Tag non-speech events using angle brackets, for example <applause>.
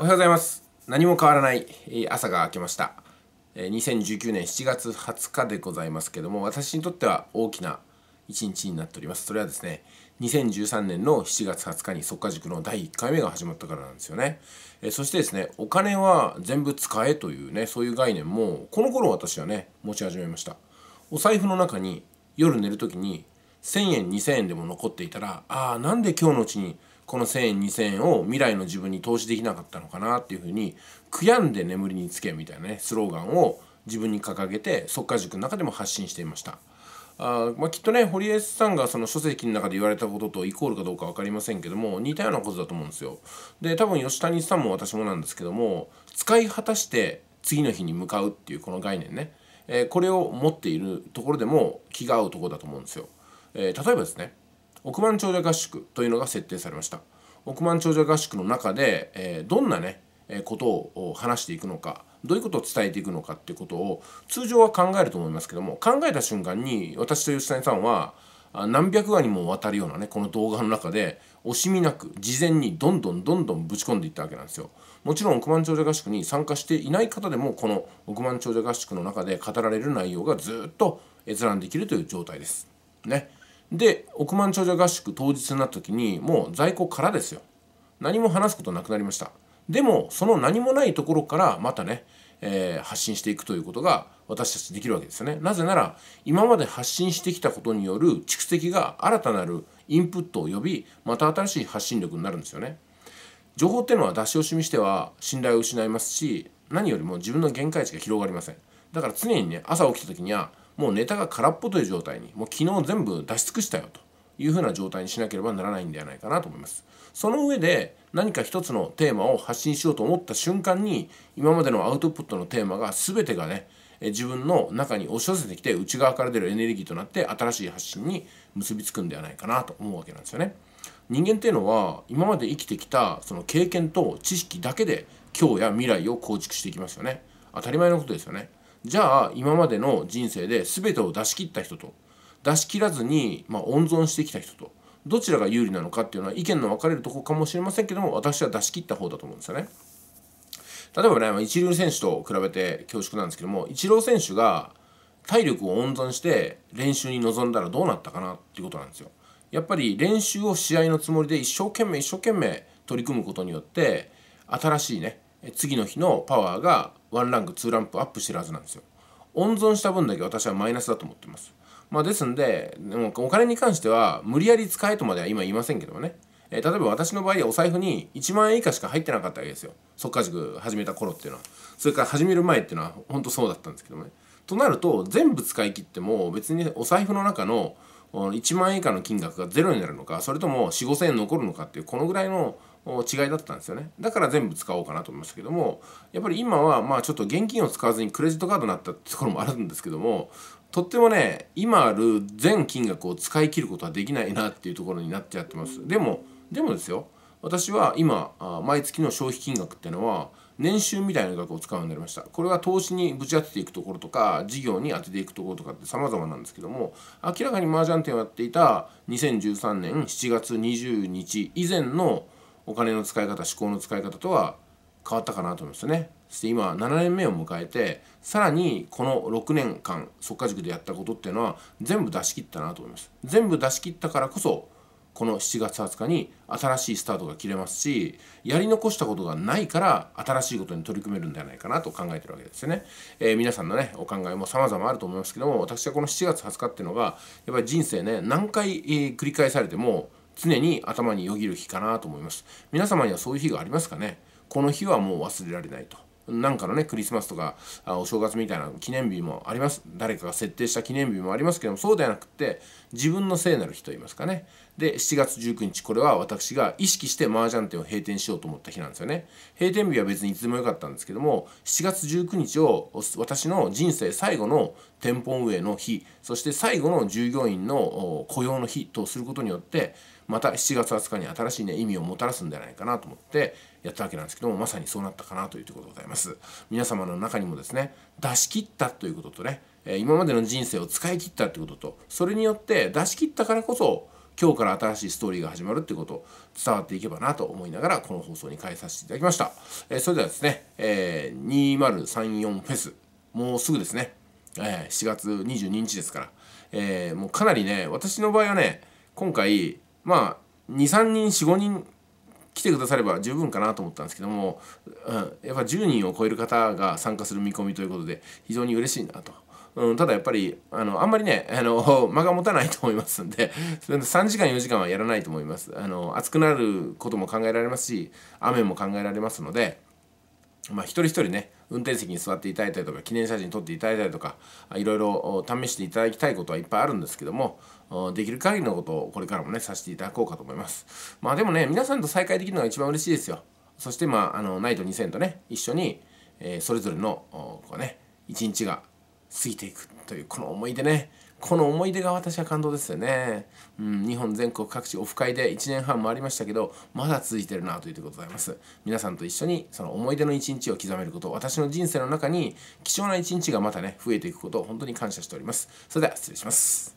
おはようございます何も変わらない朝が明けました2019年7月20日でございますけども私にとっては大きな一日になっておりますそれはですね2013年の7月20日に即果塾の第1回目が始まったからなんですよねえそしてですねお金は全部使えというねそういう概念もこの頃私はね持ち始めましたお財布の中に夜寝る時に1,000円2,000円でも残っていたらああなんで今日のうちにこの1,000円2,000円を未来の自分に投資できなかったのかなっていうふうに悔やんで眠りにつけみたいなねスローガンを自分に掲げて速化塾の中でも発信していました。あまあ、きっとね堀江さんがその書籍の中で言われたこととイコールかどうか分かりませんけども似たようなことだと思うんですよ。で多分吉谷さんも私もなんですけども使い果たして次の日に向かうっていうこの概念ね、えー、これを持っているところでも気が合うとこだと思うんですよ。えー、例えばですね億万長者合宿というのが設定されました億万長者合宿の中で、えー、どんなね、えー、ことを話していくのかどういうことを伝えていくのかっていうことを通常は考えると思いますけども考えた瞬間に私と吉谷さんは何百話にもわたるようなねこの動画の中で惜しみなく事前にどんどんどんどんぶち込んでいったわけなんですよもちろん億万長者合宿に参加していない方でもこの億万長者合宿の中で語られる内容がずっと閲覧できるという状態ですねで億万長者合宿当日になった時にもう在庫からですよ何も話すことなくなりましたでもその何もないところからまたね、えー、発信していくということが私たちできるわけですよねなぜなら今まで発信してきたことによる蓄積が新たなるインプットを呼びまた新しい発信力になるんですよね情報っていうのは出し惜しみしては信頼を失いますし何よりも自分の限界値が広がりませんだから常にね朝起きた時にはもうネタが空っぽという状態にもう昨日全部出し尽くしたよというふうな状態にしなければならないんではないかなと思います。その上で何か一つのテーマを発信しようと思った瞬間に今までのアウトプットのテーマが全てがね自分の中に押し寄せてきて内側から出るエネルギーとなって新しい発信に結びつくんではないかなと思うわけなんですよね。人間っていうのは今まで生きてきたその経験と知識だけで今日や未来を構築していきますよね。当たり前のことですよね。じゃあ今までの人生で全てを出し切った人と出し切らずに、まあ、温存してきた人とどちらが有利なのかっていうのは意見の分かれるとこかもしれませんけども私は出し切った方だと思うんですよね。例えばね、一流選手と比べて恐縮なんですけどもイチロー選手が体力を温存して練習に臨んだらどうなったかなっていうことなんですよ。やっぱり練習を試合のつもりで一生懸命一生懸命取り組むことによって新しいね次の日のパワーが1ランク2ランプアップしてるはずなんですよ。温存した分だけ私はマイナスだと思ってます。まあ、ですんで、でもお金に関しては無理やり使えとまでは今言いませんけどもね。えー、例えば私の場合お財布に1万円以下しか入ってなかったわけですよ速稼塾始めた頃っていうのはそれから始める前っていうのは本当そうだったんですけどもねとなると全部使い切っても別にお財布の中の1万円以下の金額がゼロになるのかそれとも4 5 0 0 0円残るのかっていうこのぐらいの違いだったんですよねだから全部使おうかなと思いましたけどもやっぱり今はまあちょっと現金を使わずにクレジットカードになったってところもあるんですけどもとってもね今ある全金額を使い切ることはできないなっていうところになっちゃってますでもでもですよ私は今毎月の消費金額っていうのは年収みたいな額を使うようになりましたこれは投資にぶち当てていくところとか事業に当てていくところとかって様々なんですけども明らかに麻雀店をやっていた2013年7月20日以前のお金の使い方思考の使い方とは変わったかなと思いますね。そして今7年目を迎えてさらにこの6年間即果塾でやったことっていうのは全部出し切ったなと思います。全部出し切ったからこそこの7月20日に新しいスタートが切れますしやり残したことがないから新しいことに取り組めるんではないかなと考えてるわけですよね、えー、皆さんのねお考えも様々あると思いますけども私はこの7月20日っていうのがやっぱり人生ね何回、えー、繰り返されても常に頭によぎる日かなと思います。皆様にはそういう日がありますかねこの日はもう忘れられないと。なんかのね、クリスマスとかあお正月みたいな記念日もあります。誰かが設定した記念日もありますけども、そうではなくって自分の聖なる日と言いますかね。で、7月19日、これは私が意識して麻雀店を閉店しようと思った日なんですよね。閉店日は別にいつでもよかったんですけども、7月19日を私の人生最後の店舗運営の日、そして最後の従業員の雇用の日とすることによって、また7月20日に新しい、ね、意味をもたらすんじゃないかなと思ってやったわけなんですけどもまさにそうなったかなというところでございます皆様の中にもですね出し切ったということとね今までの人生を使い切ったということとそれによって出し切ったからこそ今日から新しいストーリーが始まるってこと伝わっていけばなと思いながらこの放送に変えさせていただきました、えー、それではですね、えー、2034フェスもうすぐですね、えー、7月22日ですから、えー、もうかなりね私の場合はね今回まあ23人45人来てくだされば十分かなと思ったんですけども、うん、やっぱ10人を超える方が参加する見込みということで非常に嬉しいなと。うん、ただやっぱりあのあんまりねあの <laughs> 間が持たないと思いますんで3 <laughs> 時間4時間はやらないと思いますあの暑くなることも考えられますし雨も考えられますので。まあ、一人一人ね運転席に座っていただいたりとか記念写真撮っていただいたりとかいろいろ試していただきたいことはいっぱいあるんですけどもできる限りのことをこれからもねさせていただこうかと思いますまあでもね皆さんと再会できるのが一番嬉しいですよそしてまああのナイト2000とね一緒に、えー、それぞれのこうね一日が過ぎていくというこの思い出ねこの思い出が私は感動ですよね、うん、日本全国各地オフ会で1年半もありましたけどまだ続いてるなというところでございます皆さんと一緒にその思い出の一日を刻めること私の人生の中に貴重な一日がまたね増えていくことを本当に感謝しておりますそれでは失礼します